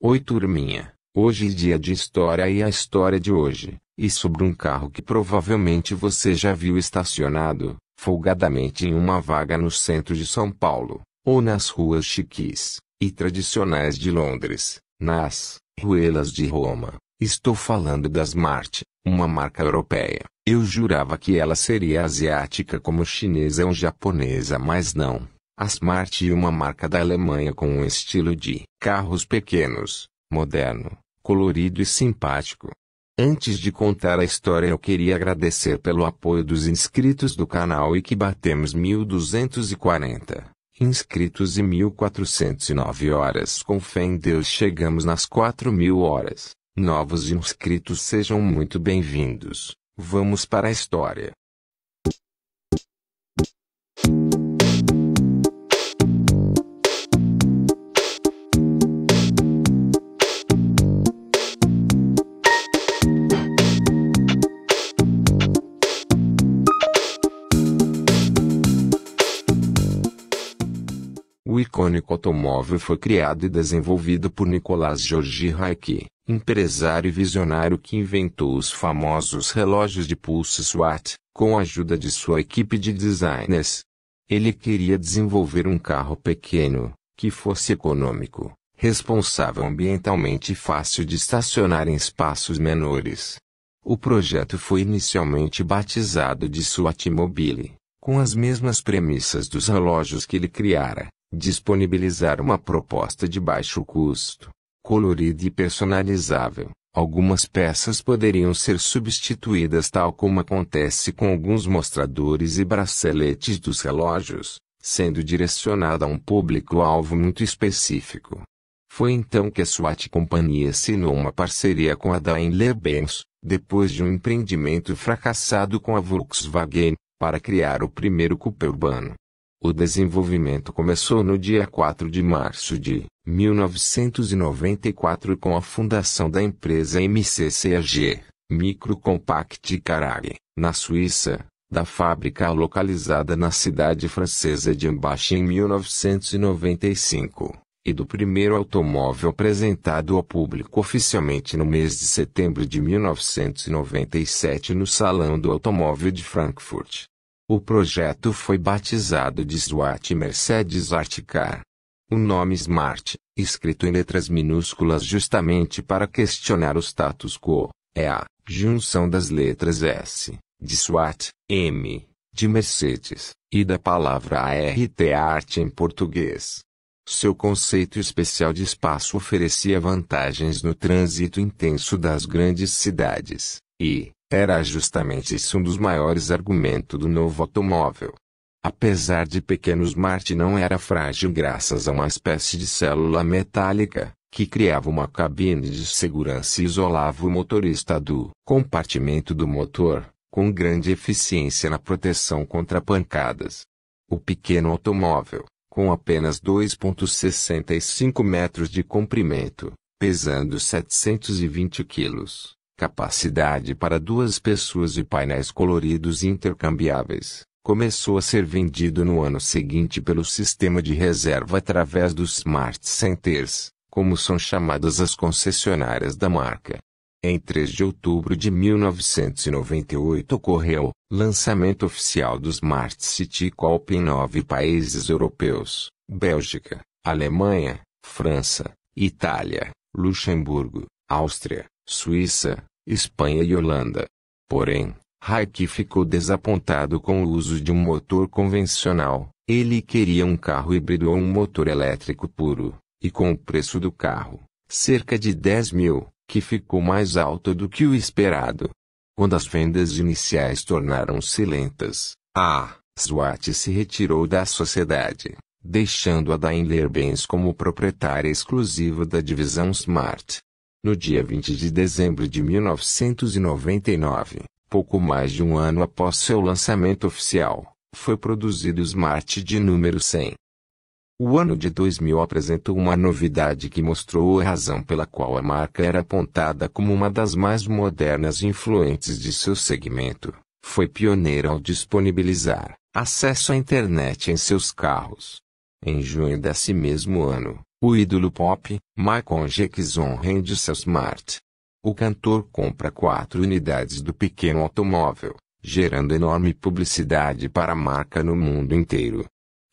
Oi turminha, hoje é dia de história e a história de hoje, e sobre um carro que provavelmente você já viu estacionado, folgadamente em uma vaga no centro de São Paulo, ou nas ruas chiques, e tradicionais de Londres, nas ruelas de Roma. Estou falando da Smart, uma marca europeia. Eu jurava que ela seria asiática como chinesa ou japonesa mas não a Smart e uma marca da Alemanha com um estilo de carros pequenos, moderno, colorido e simpático. Antes de contar a história eu queria agradecer pelo apoio dos inscritos do canal e que batemos 1240 inscritos e 1409 horas com fé em Deus chegamos nas 4000 horas. Novos inscritos sejam muito bem-vindos. Vamos para a história. icônico automóvel foi criado e desenvolvido por Nicolas Georgi Hayek, empresário e visionário que inventou os famosos relógios de pulso SWAT, com a ajuda de sua equipe de designers. Ele queria desenvolver um carro pequeno, que fosse econômico, responsável ambientalmente e fácil de estacionar em espaços menores. O projeto foi inicialmente batizado de Mobile, com as mesmas premissas dos relógios que ele criara, Disponibilizar uma proposta de baixo custo, colorida e personalizável. Algumas peças poderiam ser substituídas tal como acontece com alguns mostradores e braceletes dos relógios, sendo direcionada a um público-alvo muito específico. Foi então que a SWAT Companhia assinou uma parceria com a Daimler Benz, depois de um empreendimento fracassado com a Volkswagen, para criar o primeiro cupê urbano. O desenvolvimento começou no dia 4 de março de 1994 com a fundação da empresa MCCAG, Microcompact Carag, na Suíça, da fábrica localizada na cidade francesa de Embaixo em 1995, e do primeiro automóvel apresentado ao público oficialmente no mês de setembro de 1997 no Salão do Automóvel de Frankfurt. O projeto foi batizado de SWAT Mercedes Articar. O nome Smart, escrito em letras minúsculas justamente para questionar o status quo, é a junção das letras S, de SWAT, M, de Mercedes, e da palavra ART arte em português. Seu conceito especial de espaço oferecia vantagens no trânsito intenso das grandes cidades, e, era justamente isso um dos maiores argumentos do novo automóvel. Apesar de pequenos Marte não era frágil graças a uma espécie de célula metálica, que criava uma cabine de segurança e isolava o motorista do compartimento do motor, com grande eficiência na proteção contra pancadas. O pequeno automóvel, com apenas 2,65 metros de comprimento, pesando 720 quilos, capacidade para duas pessoas e painéis coloridos intercambiáveis, começou a ser vendido no ano seguinte pelo sistema de reserva através dos Smart Centers, como são chamadas as concessionárias da marca. Em 3 de outubro de 1998 ocorreu lançamento oficial do Smart City Colp em nove países europeus: Bélgica, Alemanha, França, Itália, Luxemburgo, Áustria, Suíça, Espanha e Holanda. Porém, Hayek ficou desapontado com o uso de um motor convencional. Ele queria um carro híbrido ou um motor elétrico puro, e com o preço do carro, cerca de 10 mil, que ficou mais alto do que o esperado. Quando as vendas iniciais tornaram-se lentas, a Swat se retirou da sociedade, deixando a Daimler Benz como proprietária exclusiva da divisão Smart. No dia 20 de dezembro de 1999, pouco mais de um ano após seu lançamento oficial, foi produzido o Smart de número 100. O ano de 2000 apresentou uma novidade que mostrou a razão pela qual a marca era apontada como uma das mais modernas e influentes de seu segmento. Foi pioneira ao disponibilizar acesso à internet em seus carros. Em junho desse mesmo ano, o ídolo pop, Michael Jackson rende seu Smart. O cantor compra quatro unidades do pequeno automóvel, gerando enorme publicidade para a marca no mundo inteiro.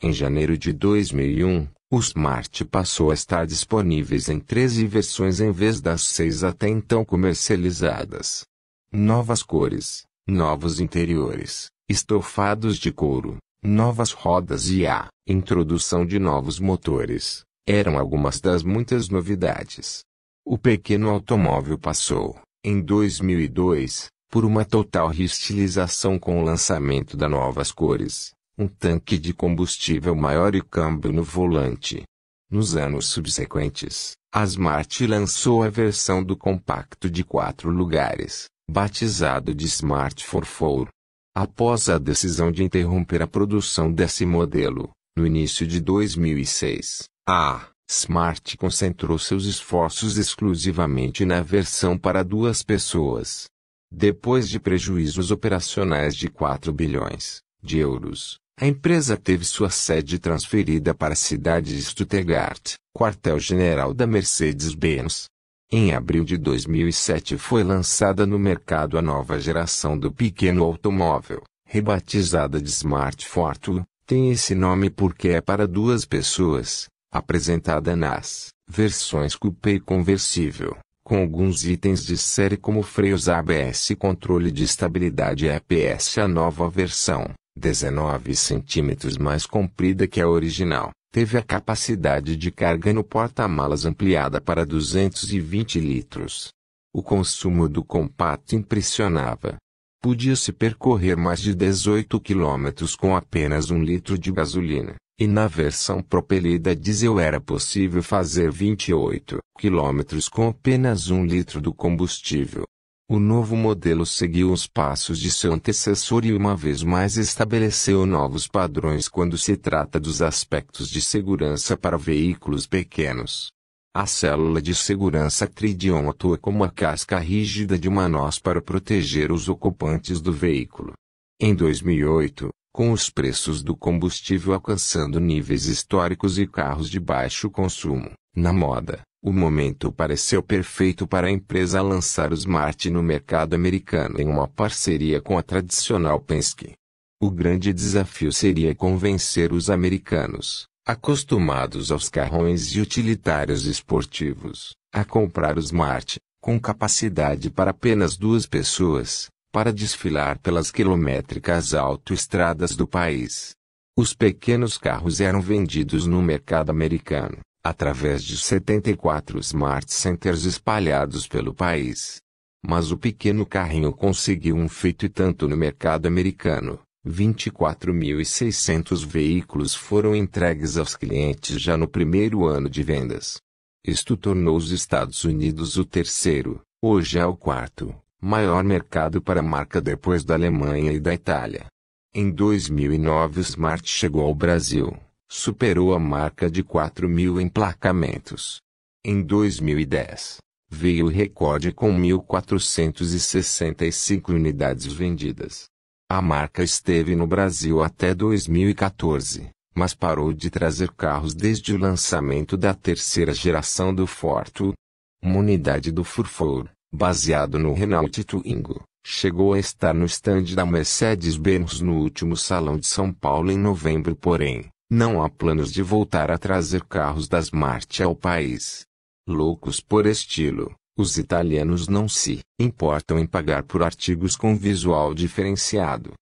Em janeiro de 2001, o Smart passou a estar disponíveis em 13 versões em vez das seis até então comercializadas. Novas cores, novos interiores, estofados de couro, novas rodas e a introdução de novos motores, eram algumas das muitas novidades. O pequeno automóvel passou, em 2002, por uma total reestilização com o lançamento das novas cores, um tanque de combustível maior e câmbio no volante. Nos anos subsequentes, a Smart lançou a versão do compacto de quatro lugares, batizado de Smart 4 Após a decisão de interromper a produção desse modelo, no início de 2006, a Smart concentrou seus esforços exclusivamente na versão para duas pessoas. Depois de prejuízos operacionais de 4 bilhões de euros, a empresa teve sua sede transferida para a cidade de Stuttgart, quartel-general da Mercedes-Benz. Em abril de 2007 foi lançada no mercado a nova geração do pequeno automóvel, rebatizada de Smart Fortwo, tem esse nome porque é para duas pessoas, apresentada nas versões coupé e conversível, com alguns itens de série como freios ABS e controle de estabilidade EPS. A nova versão 19 centímetros mais comprida que a original, teve a capacidade de carga no porta-malas ampliada para 220 litros. O consumo do compacto impressionava. Podia-se percorrer mais de 18 quilômetros com apenas um litro de gasolina, e na versão propelida diesel era possível fazer 28 quilômetros com apenas um litro do combustível. O novo modelo seguiu os passos de seu antecessor e uma vez mais estabeleceu novos padrões quando se trata dos aspectos de segurança para veículos pequenos. A célula de segurança Tridion atua como a casca rígida de uma noz para proteger os ocupantes do veículo. Em 2008, com os preços do combustível alcançando níveis históricos e carros de baixo consumo, na moda, o momento pareceu perfeito para a empresa lançar o Smart no mercado americano em uma parceria com a tradicional Penske. O grande desafio seria convencer os americanos, acostumados aos carrões e utilitários esportivos, a comprar o Smart, com capacidade para apenas duas pessoas, para desfilar pelas quilométricas autoestradas do país. Os pequenos carros eram vendidos no mercado americano através de 74 smart centers espalhados pelo país. Mas o pequeno carrinho conseguiu um feito e tanto no mercado americano. 24.600 veículos foram entregues aos clientes já no primeiro ano de vendas. Isto tornou os Estados Unidos o terceiro, hoje é o quarto, maior mercado para a marca depois da Alemanha e da Itália. Em 2009 o Smart chegou ao Brasil superou a marca de 4 mil emplacamentos. Em 2010, veio o recorde com 1.465 unidades vendidas. A marca esteve no Brasil até 2014, mas parou de trazer carros desde o lançamento da terceira geração do Forto. Uma unidade do Furfour, baseado no Renault Twingo, chegou a estar no stand da Mercedes-Benz no último Salão de São Paulo em novembro, porém, não há planos de voltar a trazer carros das Marte ao país. Loucos por estilo, os italianos não se importam em pagar por artigos com visual diferenciado.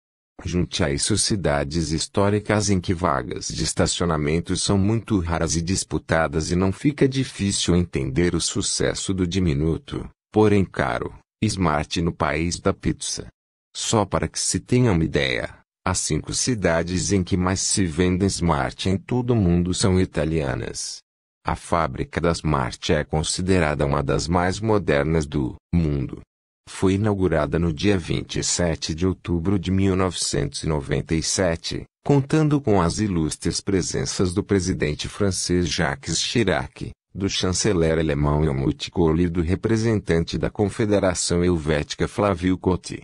Junte a isso cidades históricas em que vagas de estacionamento são muito raras e disputadas e não fica difícil entender o sucesso do diminuto, porém caro, Smart no país da pizza. Só para que se tenha uma ideia, as cinco cidades em que mais se vendem Smart em todo o mundo são italianas. A fábrica da Smart é considerada uma das mais modernas do mundo. Foi inaugurada no dia 27 de outubro de 1997, contando com as ilustres presenças do presidente francês Jacques Chirac, do chanceler alemão Helmut Kohl e do representante da Confederação Helvética Flavio Cotti.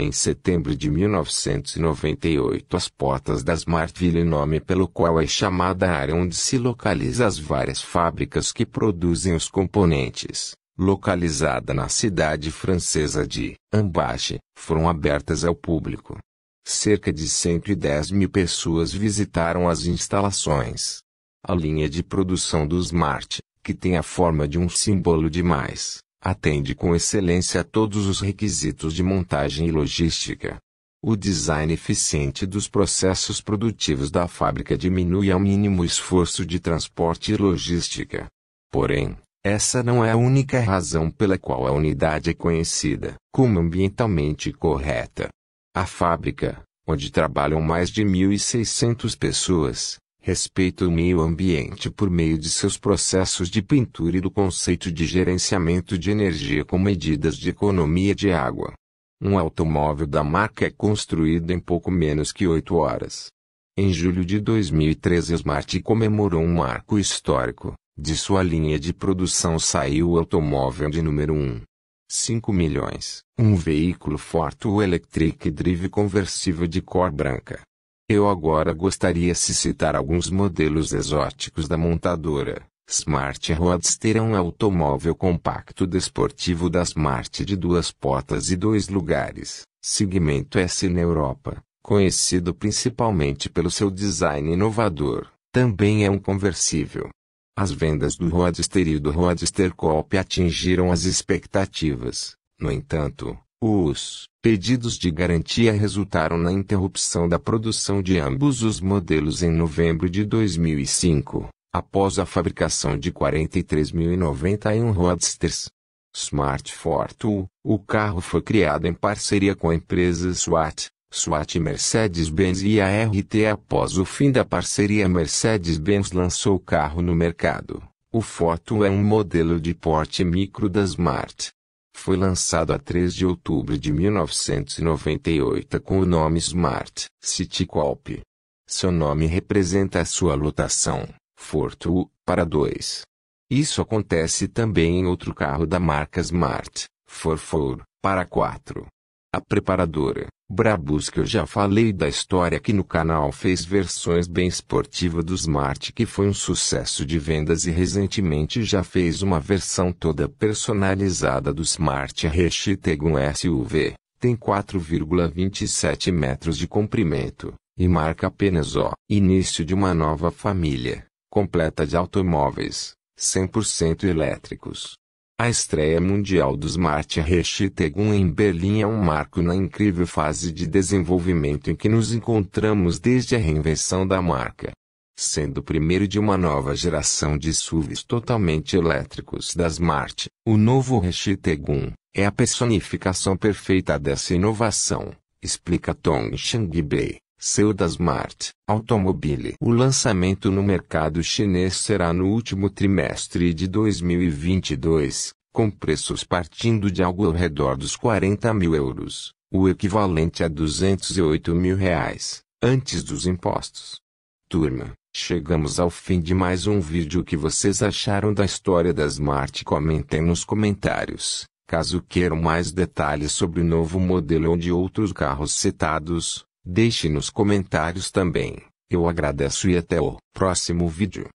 Em setembro de 1998, as portas da Smartville, nome pelo qual é chamada a área onde se localiza as várias fábricas que produzem os componentes, localizada na cidade francesa de Ambache, foram abertas ao público. Cerca de 110 mil pessoas visitaram as instalações. A linha de produção do Smart, que tem a forma de um símbolo de mais, Atende com excelência a todos os requisitos de montagem e logística. O design eficiente dos processos produtivos da fábrica diminui ao mínimo o esforço de transporte e logística. Porém, essa não é a única razão pela qual a unidade é conhecida como ambientalmente correta. A fábrica, onde trabalham mais de 1.600 pessoas, respeita o meio ambiente por meio de seus processos de pintura e do conceito de gerenciamento de energia com medidas de economia de água. Um automóvel da marca é construído em pouco menos que oito horas. Em julho de 2013, a Smart comemorou um marco histórico. De sua linha de produção saiu o automóvel de número 1. 5 milhões. Um veículo forte Ford Electric Drive conversível de cor branca. Eu agora gostaria de citar alguns modelos exóticos da montadora. Smart Roadster é um automóvel compacto desportivo da Smart de duas portas e dois lugares, segmento S na Europa, conhecido principalmente pelo seu design inovador. Também é um conversível. As vendas do Roadster e do Roadster Coupe atingiram as expectativas. No entanto, os pedidos de garantia resultaram na interrupção da produção de ambos os modelos em novembro de 2005, após a fabricação de 43.091 Roadsters. Smart Fortwo, o carro foi criado em parceria com a empresa SWAT, SWAT Mercedes-Benz e a RT após o fim da parceria Mercedes-Benz lançou o carro no mercado. O Fortwo é um modelo de porte micro da Smart foi lançado a 3 de outubro de 1998 com o nome Smart City Coop. Seu nome representa a sua lotação, Fortu, para dois. Isso acontece também em outro carro da marca Smart, Forfor, para quatro. A preparadora, Brabus que eu já falei da história que no canal fez versões bem esportiva do Smart que foi um sucesso de vendas e recentemente já fez uma versão toda personalizada do Smart Rechitegon SUV. Tem 4,27 metros de comprimento e marca apenas o início de uma nova família completa de automóveis 100% elétricos. A estreia mundial dos Marte Rechitegun em Berlim é um marco na incrível fase de desenvolvimento em que nos encontramos desde a reinvenção da marca. Sendo o primeiro de uma nova geração de SUVs totalmente elétricos das Marte, o novo Rechitegun é a personificação perfeita dessa inovação, explica Tong Changbei. Seu da smart Automobile. O lançamento no mercado chinês será no último trimestre de 2022, com preços partindo de algo ao redor dos 40 mil euros, o equivalente a 208 mil reais, antes dos impostos. Turma, chegamos ao fim de mais um vídeo que vocês acharam da história da Smart. Comentem nos comentários. Caso queiram mais detalhes sobre o novo modelo ou de outros carros citados, Deixe nos comentários também. Eu agradeço e até o próximo vídeo.